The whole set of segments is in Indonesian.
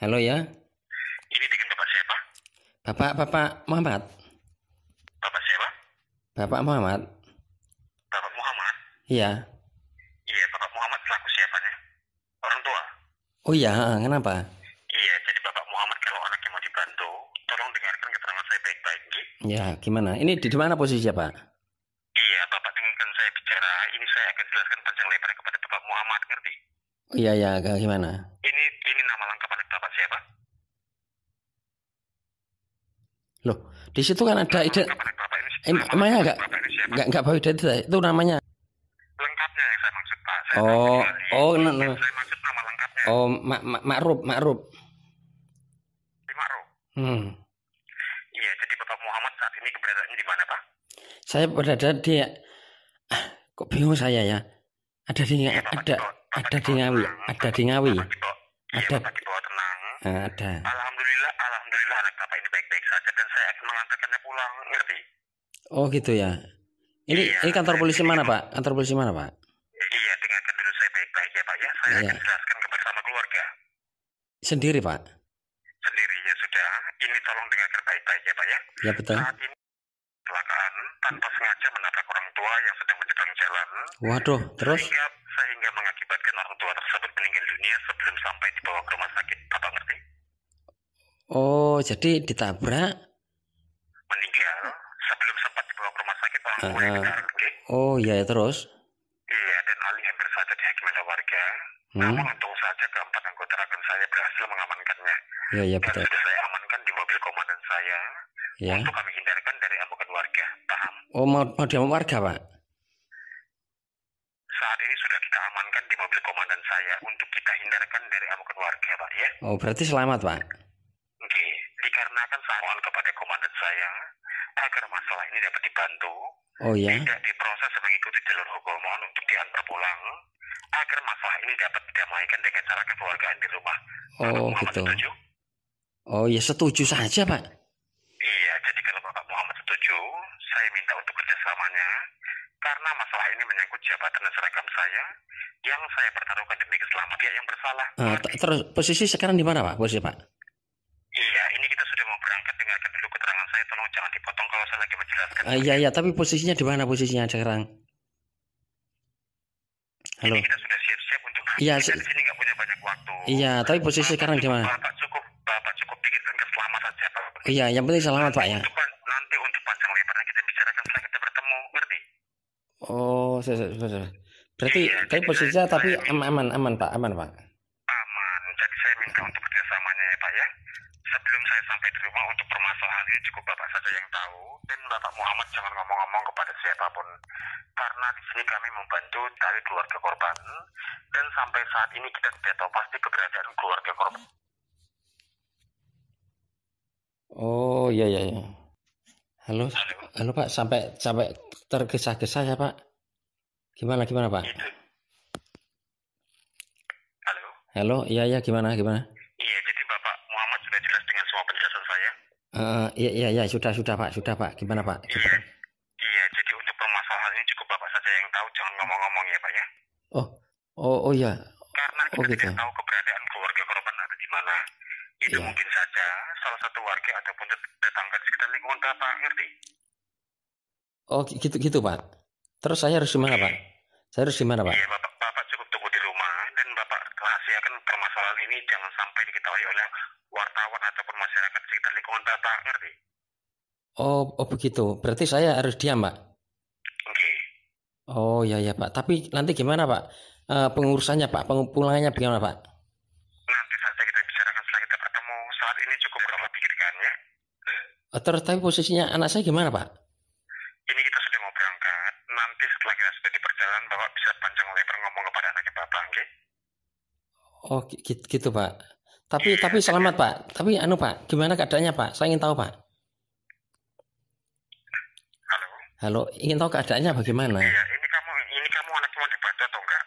Halo ya. Ini dengan Bapak siapa? Bapak Bapak Muhammad. Bapak siapa? Bapak Muhammad. Bapak Muhammad. Iya. Iya, Bapak Muhammad selaku siapa nih? Orang tua. Oh iya, kenapa? Iya, jadi Bapak Muhammad kalau anaknya mau dibantu, tolong dengarkan keterangan saya baik-baik. Ya, gimana? Ini di mana posisi Pak? Iya, Bapak dengarkan saya bicara. Ini saya akan jelaskan panjang lebar kepada Bapak Muhammad, ngerti? Oh, iya, iya. gimana? Loh, di situ kan ada ide. emangnya enggak enggak enggak bau identitas itu namanya. Lengkapnya yang saya maksud Pak. Saya oh, oh, nah, nah. Saya maksud nama lengkapnya. Oh, mak mak makrub makruf. makrub Hmm. Iya, jadi Bapak Muhammad saat ini keberadaannya di mana, Pak? Saya berada di ah, kok bingung saya ya. Ada di ya, ada ada di Ngawi, iya, ada di Ngawi. Ah, ada Ada tekannya pulang ngerti oh gitu ya ini iya, ini kantor polisi mana pak kantor polisi mana pak iya dengarkan dulu saya baik-baik ya pak ya saya iya. akan jelaskan kepada sama keluarga sendiri pak sendiri ya sudah ini tolong dengarkan baik-baik ya pak ya ya betul saat ini kecelakaan tanpa sengaja menabrak orang tua yang sedang menyeberang jalan waduh terus sehingga, sehingga mengakibatkan orang tua tersebut meninggal dunia sebelum sampai dibawa ke rumah sakit bapak ngerti Oh, jadi ditabrak Uh, oh iya ya, terus? Iya dan Ali hampir saja dihakimi oleh warga. Hmm? Namun untung saja keempat anggota rekan saya berhasil mengamankannya. Iya iya betul. Dan sudah saya amankan di mobil komandan saya. Ya. Untuk kami hindarkan dari amukan warga. Paham? Oh mau mau diamuk warga pak? Saat ini sudah kita amankan di mobil komandan saya untuk kita hindarkan dari amukan warga pak ya. Oh berarti selamat pak? Oke. Dikarenakan saya kepada komandan saya agar masalah ini dapat dibantu Oh ya. Tidak diproses mengikuti jalur hukum mohon untuk diantar pulang agar masalah ini dapat didamaikan dengan cara kekeluargaan di rumah. Oh Bapak gitu. Setuju? Oh ya setuju saja Pak. Iya, jadi kalau Bapak Muhammad setuju, saya minta untuk kerjasamanya karena masalah ini menyangkut jabatan dan seragam saya yang saya pertaruhkan demi keselamatan yang bersalah. Uh, terus posisi sekarang di mana Pak? Posisi Pak? Uh, iya iya, tapi posisinya di mana posisinya sekarang? Halo. Iya, Iya, tapi posisi bapak sekarang di mana? Iya, yang penting selamat, Pak ya. Untuk, nanti untuk panjang lebarnya kita bicarakan kita bertemu, ngerti? Oh, saya, Berarti iya, tapi posisinya tapi aman, aman Pak, aman Pak. Aman. Jadi saya minta untuk kerjasamanya ya, Pak ya. Sebelum saya sampai di rumah untuk permasalahan ini cukup Bapak saja yang tahu. Bapak Muhammad jangan ngomong-ngomong kepada siapapun karena di sini kami membantu dari keluarga korban dan sampai saat ini kita tidak tahu pasti keberadaan keluarga korban. Oh iya iya. iya. Halo, halo, halo Pak, sampai sampai tergesa-gesa ya Pak. Gimana gimana Pak? Gitu. Halo. Halo, iya iya gimana gimana? Uh, iya, iya, iya, sudah, sudah, Pak. Sudah, Pak. Gimana, Pak? Gimana? Iya, jadi untuk permasalahan ini cukup Bapak saja yang tahu. Jangan ngomong-ngomong ya, Pak, ya. Oh, oh, oh, iya. Karena kita oh, gitu. tidak tahu keberadaan keluarga korban ada di mana. Itu iya. mungkin saja salah satu warga ataupun tetangga di sekitar lingkungan Bapak, ngerti? Oh, gitu, gitu, Pak. Terus saya harus gimana, Pak? Saya harus gimana, Pak? Iya, Bapak, Bapak cukup tunggu di rumah dan Bapak rahasiakan permasalahan ini jangan sampai diketahui oleh perawat ataupun masyarakat sekitar lingkungan bapak ngerti oh oh begitu berarti saya harus diam pak oke okay. oh ya ya pak tapi nanti gimana pak e, pengurusannya pak pengumpulannya bagaimana pak nanti saja kita bicarakan setelah kita bertemu saat ini cukup lama pikirkannya gitu eh, terus tapi posisinya anak saya gimana pak ini kita sudah mau berangkat nanti setelah kita sudah di perjalanan bapak bisa panjang lebar ngomong kepada anaknya bapak oke okay? oh gitu, gitu pak tapi tapi selamat Pak. Tapi anu Pak, gimana keadaannya Pak? Saya ingin tahu Pak. Halo. Halo, ingin tahu keadaannya bagaimana? Iya, ini kamu ini kamu anak mau dibantu atau enggak?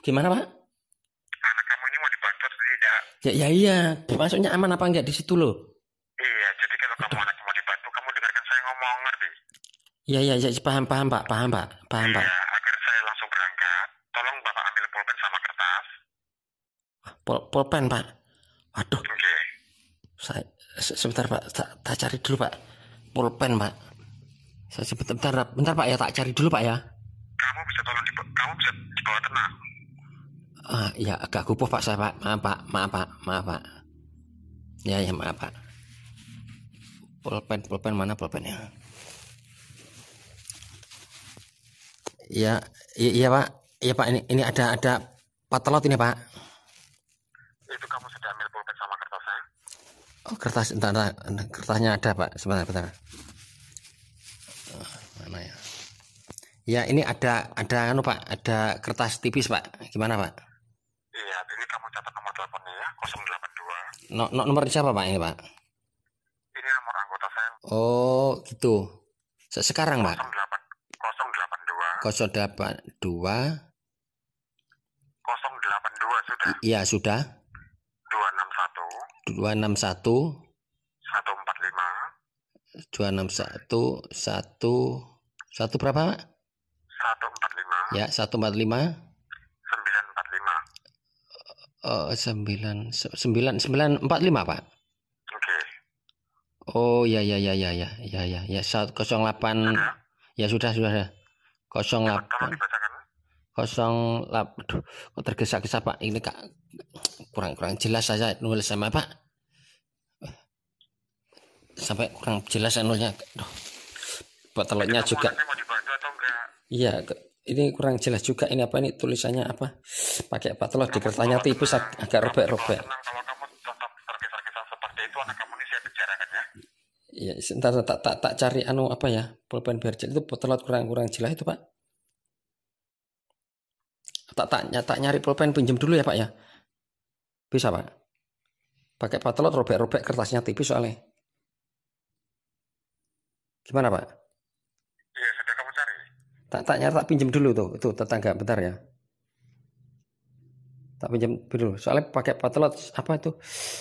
Gimana Pak? Anak kamu ini mau dibantu atau tidak? Ya ya iya, maksudnya aman apa enggak di situ loh? Iya, jadi kalau kamu anak mau dibantu, kamu dengarkan saya ngomong ngerti? Iya iya ya, paham paham Pak, paham Pak, paham Pak. Iya, agar saya langsung berangkat, tolong Bapak ambil pulpen sama kertas. pulpen Pak. Waduh. Okay. Saya sebentar Pak, tak, tak cari dulu Pak. Pulpen Pak. Saya sebentar bentar, bentar Pak ya, tak cari dulu Pak ya. Kamu bisa tolong di kamu bisa di bawah tenang. Ah, ya agak kupuh Pak saya Pak. Maaf Pak, maaf Pak, maaf Pak. Ya ya maaf Pak. Pulpen, pulpen mana pulpennya? Ya, iya, iya Pak. Iya Pak, ini ini ada ada patelot ini Pak. Oh, kertas entah, entah, entah kertasnya ada pak sebentar sebentar. Oh, mana ya ya ini ada ada anu pak ada kertas tipis pak gimana pak iya ini kamu catat nomor teleponnya ya 082 no, no, nomor siapa pak ini pak ini nomor anggota saya oh gitu sekarang pak 082 082 082 sudah iya sudah 261 145 261 1 1 berapa Pak? 145 ya 145 945 uh, 9 9 945 Pak Oh ya ya ya ya ya ya ya ya 08 ya sudah sudah, sudah. 08 08 aduh kok tergesa-gesa Pak ini Kak kurang-kurang jelas saja nulis sama Pak sampai kurang jelas anunya pak telurnya juga iya ini kurang jelas juga ini apa ini tulisannya apa pakai apa telur di kertasnya tipis agak robek-robek ya iya, sebentar tak tak tak cari anu apa ya pulpen berjel itu telur kurang kurang jelas itu pak tak tak tak nyari pulpen pinjam dulu ya pak ya bisa pak pakai patelot robek-robek kertasnya tipis soalnya Gimana Pak? Iya sudah kamu cari. Tak tak nyari tak pinjam dulu tuh itu tetangga bentar ya. Tak pinjam dulu. Soalnya pakai patelot apa itu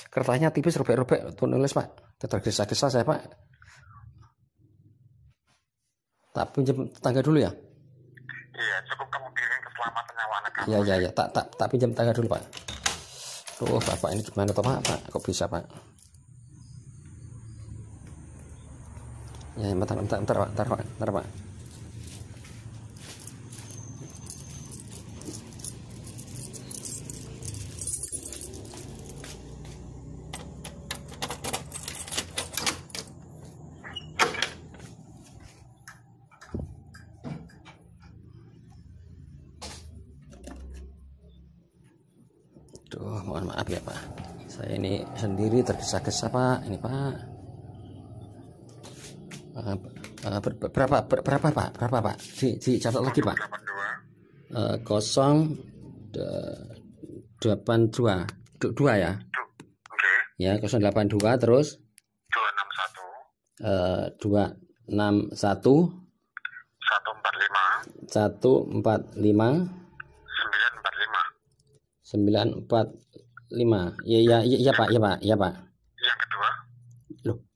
kertasnya tipis robek-robek tuh nulis Pak. Tergesa-gesa saya Pak. Tak pinjam tetangga dulu ya. Iya cukup kamu kirim ke selamat nyawa anak kamu. Iya iya iya tak tak tak pinjam tetangga dulu Pak. Oh bapak ini gimana toh Pak? Pak kok bisa Pak? Ya, ya bentar bentar bentar pak bentar pak bentar pak Aduh, mohon maaf ya Pak. Saya ini sendiri tergesa-gesa Pak. Ini Pak berapa berapa pak berapa pak si si catat lagi pak eh, kosong delapan dua dua ya ya kosong delapan dua terus dua enam satu eh, dua enam satu satu empat lima satu empat lima sembilan empat lima sembilan empat lima ya ya ya, ya pak ya pak ya pak yang kedua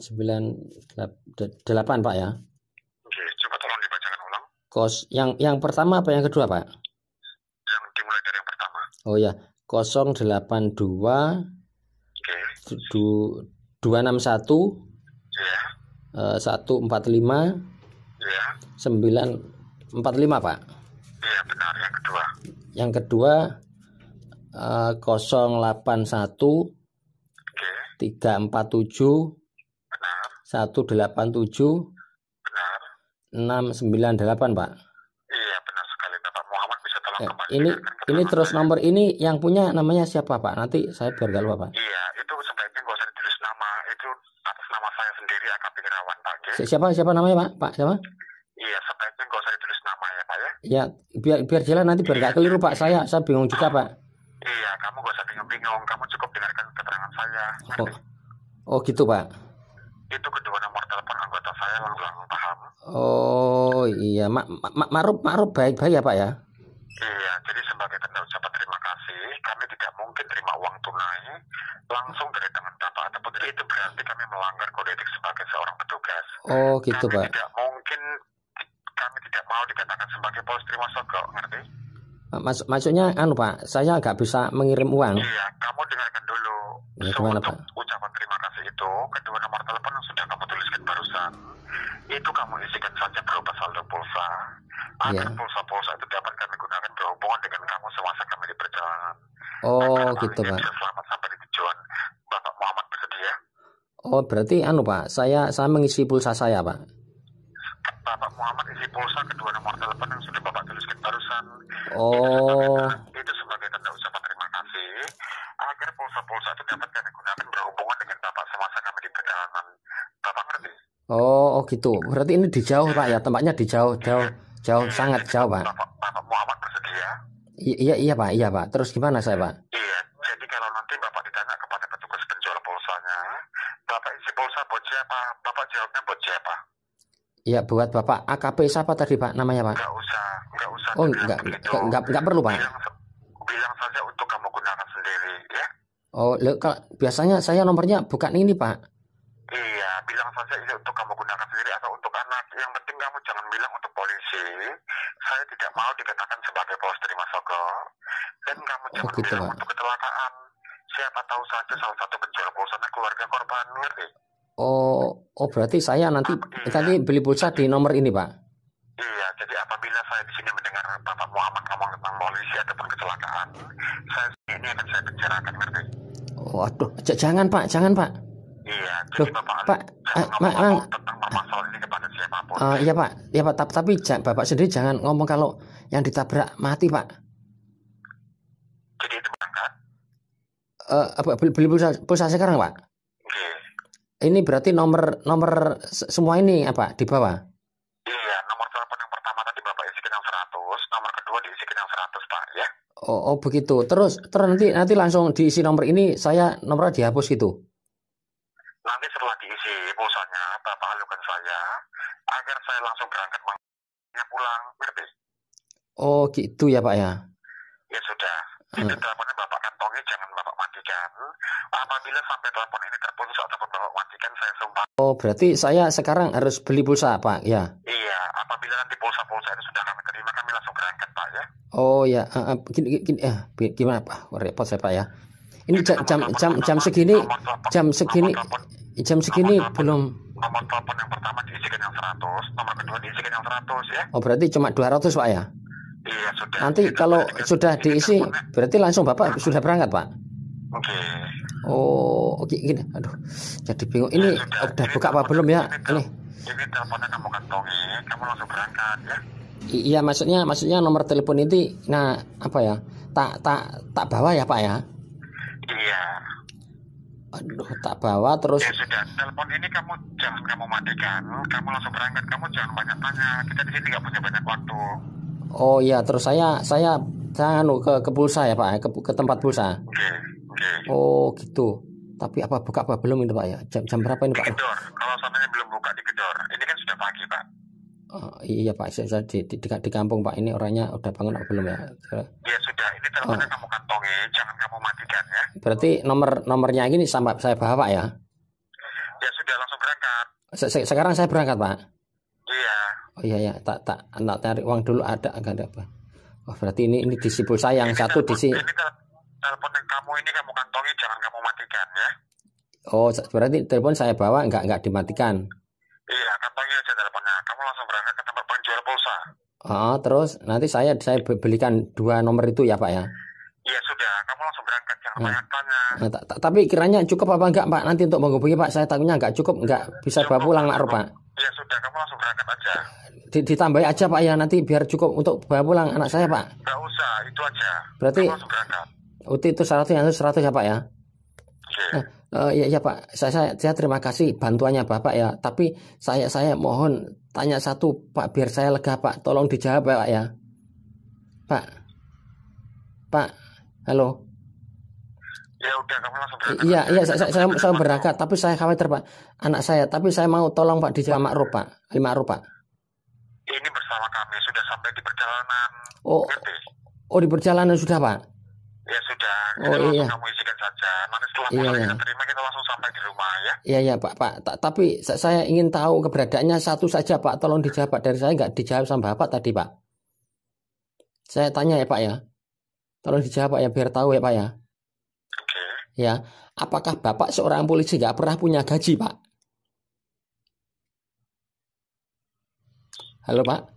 sembilan delapan Pak ya. Oke, coba tolong dibacakan ulang. Kos yang yang pertama apa yang kedua Pak? Yang dimulai dari yang pertama. Oh ya, delapan kosong dua dua enam satu iya. eh, satu empat lima iya. sembilan empat lima Pak. Iya, benar yang kedua. Yang kedua eh, delapan kosong satu tiga empat tujuh 187 benar. 698 Pak. Iya benar sekali Bapak Muhammad bisa tolong ya, Ini ini terus nomor ini yang punya namanya siapa Pak? Nanti saya biar gak lupa Pak. Iya itu sebaiknya enggak usah ditulis nama itu atas nama saya sendiri AKP Irawan Pak. siapa siapa namanya Pak? Pak siapa? Iya sebaiknya enggak usah ditulis nama ya Pak ya. Iya biar biar jelas nanti biar gak iya, keliru Pak saya saya bingung juga Pak. Iya kamu gak usah bingung-bingung kamu cukup dengarkan keterangan saya. Oh, oh gitu Pak itu kedua nomor telepon anggota saya kurang paham. Oh iya, mak mak maruf maruf baik baik ya pak ya. Iya, jadi sebagai tanda ucapan terima kasih, kami tidak mungkin terima uang tunai langsung dari tangan bapak ataupun itu berarti kami melanggar kode etik sebagai seorang petugas. Oh gitu kami pak. Tidak mungkin kami tidak mau dikatakan sebagai polis terima sogo, ngerti? Maksud, maksudnya anu pak, saya nggak bisa mengirim uang. Iya, kamu dengarkan dulu. Ya, so, untuk, pak? gitu Pak. Selamat sampai di tujuan. Bapak Muhammad bersedia. Ya? Oh, berarti anu Pak, saya saya mengisi pulsa saya Pak. Bapak Muhammad isi pulsa kedua nomor telepon yang sudah Bapak tuliskan barusan. Oh. Itu, itu sebagai tanda ucapan terima kasih agar pulsa-pulsa itu dapat kami gunakan berhubungan dengan Bapak semasa kami di perjalanan. Bapak ngerti? Oh, oh gitu. Berarti ini di jauh Pak ya, tempatnya di jauh, jauh, jauh, iya, sangat iya, jauh Pak. Bapak, Bapak Muhammad bersedia? I iya iya Pak, iya Pak. Terus gimana saya Pak? Iya, Bapak jawabnya buat siapa? Ya buat Bapak AKP siapa tadi Pak namanya Pak? Enggak usah, enggak usah. Oh enggak, enggak, enggak, enggak perlu Pak. Bilang, bilang saja untuk kamu gunakan sendiri ya. Oh, le, kalau, biasanya saya nomornya bukan ini Pak. Iya, bilang saja ini untuk kamu gunakan sendiri atau untuk anak. Yang penting kamu jangan bilang untuk polisi. Saya tidak mau dikatakan sebagai bos terima Soko. Dan kamu oh, jangan oh, gitu, bilang Pak. untuk kecelakaan. Siapa tahu saja salah satu penjual pulsanya keluarga korban, ngerti? Oh, oh berarti saya nanti tadi nanti beli pulsa di nomor ini, Pak. Iya, jadi apabila saya di sini mendengar Bapak Muhammad ngomong tentang polisi ataupun kecelakaan, saya ini akan saya bicarakan, ngerti? Waduh, oh, jangan Pak, jangan Pak. Iya, jadi Loh, Bapak, Pak, eh, Pak, tentang masalah ini kepada siapapun. Uh, iya Pak, iya Pak, tapi, tapi Bapak sendiri jangan ngomong kalau yang ditabrak mati Pak. Jadi itu berangkat? Uh, beli, beli pulsa, pulsa sekarang Pak? ini berarti nomor nomor semua ini apa di bawah? Iya, nomor telepon yang pertama tadi Bapak isi yang 100, nomor kedua diisi yang 100, Pak, ya. Oh, oh begitu. Terus terus nanti nanti langsung diisi nomor ini, saya nomornya dihapus gitu. Nanti setelah diisi pulsanya, Bapak alukan saya agar saya langsung berangkat pulang, ngerti? Oh, gitu ya, Pak ya. Ya sudah. Eh. Itu teleponnya Bapak kantongi, jangan Bapak matikan. Apabila sampai telepon ini terputus saya sumbang. Oh, berarti saya sekarang harus beli pulsa, Pak, ya? Iya, apabila nanti pulsa-pulsa itu sudah kami terima, kami langsung berangkat, Pak, ya. Oh, ya. Uh, uh, gini, gini, uh, gimana, Pak? Oh, repot saya, Pak, ya. Ini jam jam jam jam segini jam segini jam segini belum nomor telepon yang pertama diisikan yang 100 nomor kedua diisikan yang 100 ya oh berarti cuma 200 pak ya iya sudah nanti kalau kan sudah diisi berarti langsung bapak sudah berangkat pak oke Oh, oke okay, gini. Aduh, jadi bingung. Ini ya, udah buka apa belum ya? Ini. Ini teleponnya kamu kantongi, kamu langsung berangkat ya. iya, maksudnya maksudnya nomor telepon ini nah apa ya? Tak tak tak bawa ya, Pak ya? Iya. Aduh, tak bawa terus. Ya sudah, telepon ini kamu jangan kamu matikan, kamu langsung berangkat, kamu jangan banyak tanya. Kita di sini nggak punya banyak waktu. Oh iya, terus saya saya saya anu ke ke pulsa ya Pak, ya? ke, ke tempat pulsa. Oke. Okay. Oh gitu. Tapi apa buka apa belum ini pak ya? Jam, jam berapa ini pak? Kalau sananya belum buka di Gedor. Ini kan sudah pagi pak. Oh, iya pak, saya di, di, di, di kampung pak ini orangnya udah bangun atau belum ya? Iya sudah, ini teleponnya oh. kamu kantongi, ya. jangan kamu matikan ya. Berarti nomor nomornya ini sama saya bawa pak ya? Ya sudah langsung berangkat. Se -se Sekarang saya berangkat pak. Iya. Oh iya ya, tak tak tak cari uang dulu ada agak ada pak. Oh, berarti ini ini disipul sayang ini satu disi. Ini telepon yang kamu ini kamu kantongi jangan kamu matikan ya. Oh, berarti telepon saya bawa nggak nggak dimatikan? Iya, kantongi aja teleponnya. Kamu langsung berangkat ke tempat penjual pulsa. Oh, terus nanti saya saya belikan dua nomor itu ya Pak ya? Iya sudah, kamu langsung berangkat jangan nah. tanya. Nah, tapi kiranya cukup apa enggak Pak? Nanti untuk menghubungi Pak saya takutnya enggak cukup, enggak bisa iya, cukup, bawa pulang lah Pak. Iya sudah, kamu langsung berangkat aja. Di, ditambah aja Pak ya nanti biar cukup untuk bawa pulang anak saya Pak. Enggak usah, itu aja. Berarti kamu langsung berangkat. UT itu 100 yang 100 ya Pak ya. Nah, uh, ya, ya Pak, saya, saya, saya terima kasih bantuannya Bapak ya. Tapi saya saya mohon tanya satu Pak biar saya lega Pak. Tolong dijawab ya Pak ya. Pak. Pak. Halo. Ya udah kamu langsung berangkat. Iya, iya saya, saya, berangkat tapi saya khawatir Pak. Anak saya, tapi saya mau tolong Pak dijawab makruh Pak. Lima Pak. Ini bersama kami sudah sampai di perjalanan. Oh. Oh, di perjalanan sudah Pak. Ya sudah, oh, kita iya. kamu isikan saja. Nanti setelah iya, iya. kita terima kita langsung sampai di rumah ya. Iya iya Pak Pak. Ta tapi saya ingin tahu keberadaannya satu saja Pak. Tolong dijawab Pak. dari saya nggak dijawab sama Bapak tadi Pak. Saya tanya ya Pak ya. Tolong dijawab Pak ya biar tahu ya Pak ya. Oke. Okay. Ya, apakah Bapak seorang polisi nggak pernah punya gaji Pak? Halo Pak.